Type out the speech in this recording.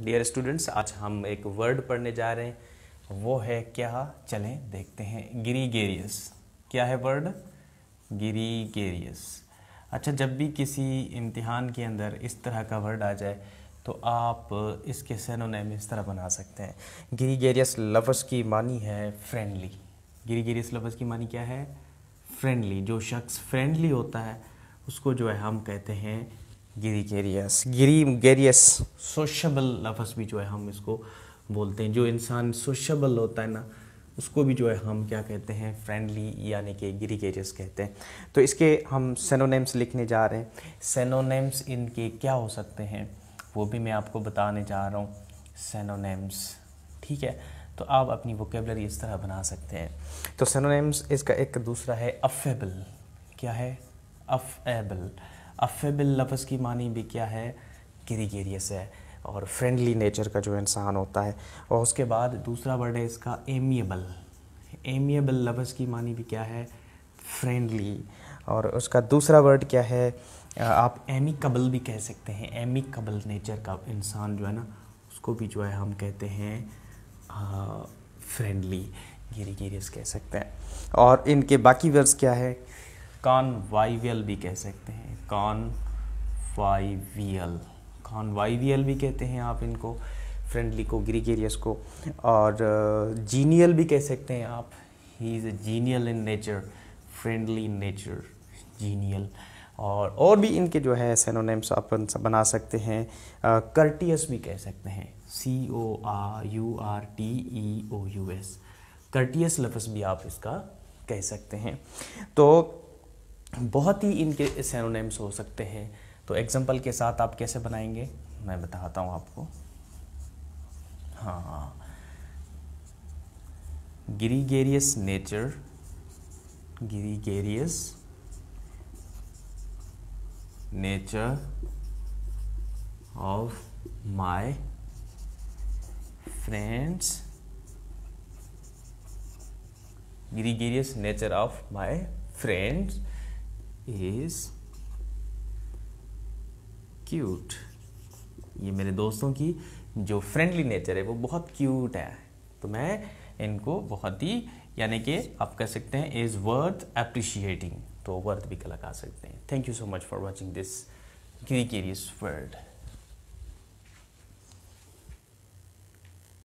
dear students आज हम एक वर्ड पढ़ने जा रहे हैं वो है क्या चलें देखते हैं ग्रीगेरियस क्या है वर्ड ग्रीगेरियस अच्छा जब भी किसी इम्तिहान के अंदर इस तरह का वर्ड आ जाए तो आप इसके सैनोनेम इस तरह बना सकते हैं गिरीगेरियस लफ्ज़ की मानी है फ्रेंडली गिरीगेरियस लफ्ज़ की मानी क्या है फ्रेंडली जो शख्स फ्रेंडली होता है उसको जो है हम कहते हैं गिरी गेरियस गिरी गेरियस सोशबल लफ्स भी जो है हम इसको बोलते हैं जो इंसान सोशबल होता है ना उसको भी जो है हम क्या कहते हैं फ्रेंडली यानी कि गिरी गेरियस कहते हैं तो इसके हम सेनोनेम्स लिखने जा रहे हैं सेनोनेम्स इनके क्या हो सकते हैं वो भी मैं आपको बताने जा रहा हूँ सेनोनेम्स ठीक है तो आप अपनी वोकेबलरी इस तरह बना सकते हैं तो सेनोनेम्स इसका एक दूसरा है अफेबल क्या है अफेबल अफेबल लफ्ज़ की मानी भी क्या है ग्रीगेरियस है और फ्रेंडली नेचर का जो इंसान होता है और उसके बाद दूसरा वर्ड है इसका एमिएबल एमिएबल लफ्ज़ की मानी भी क्या है फ्रेंडली और उसका दूसरा वर्ड क्या है आप एमिकबल भी कह सकते हैं एमिकबल नेचर का इंसान जो है ना उसको भी जो है हम कहते हैं फ्रेंडली गिरी गिरीस कह सकते हैं और इनके बाकी वर्ड्स क्या है वाइवियल भी कह सकते हैं कॉन्वाइवियल कॉन्वाइवियल भी कहते हैं आप इनको फ्रेंडली को ग्रीगेरियस को और जीनियल uh, भी कह सकते हैं आप he is a genial in nature friendly in nature genial और और भी इनके जो है सेनोनेम्स आप बना सकते हैं कर्टियस uh, भी कह सकते हैं सी O R you R T E O U S courteous लफ्ज़ भी आप इसका कह सकते हैं तो बहुत ही इनके सैनोनेम्स हो सकते हैं तो एग्जाम्पल के साथ आप कैसे बनाएंगे मैं बताता हूँ आपको हाँ हाँ gregarious nature gregarious nature of my friends gregarious nature of my friends is cute ये मेरे दोस्तों की जो फ्रेंडली नेचर है वो बहुत क्यूट है तो मैं इनको बहुत ही यानी कि आप कह सकते हैं इज़ वर्थ अप्रिशिएटिंग तो वर्थ भी लगा सकते हैं thank you so much for watching this gregarious world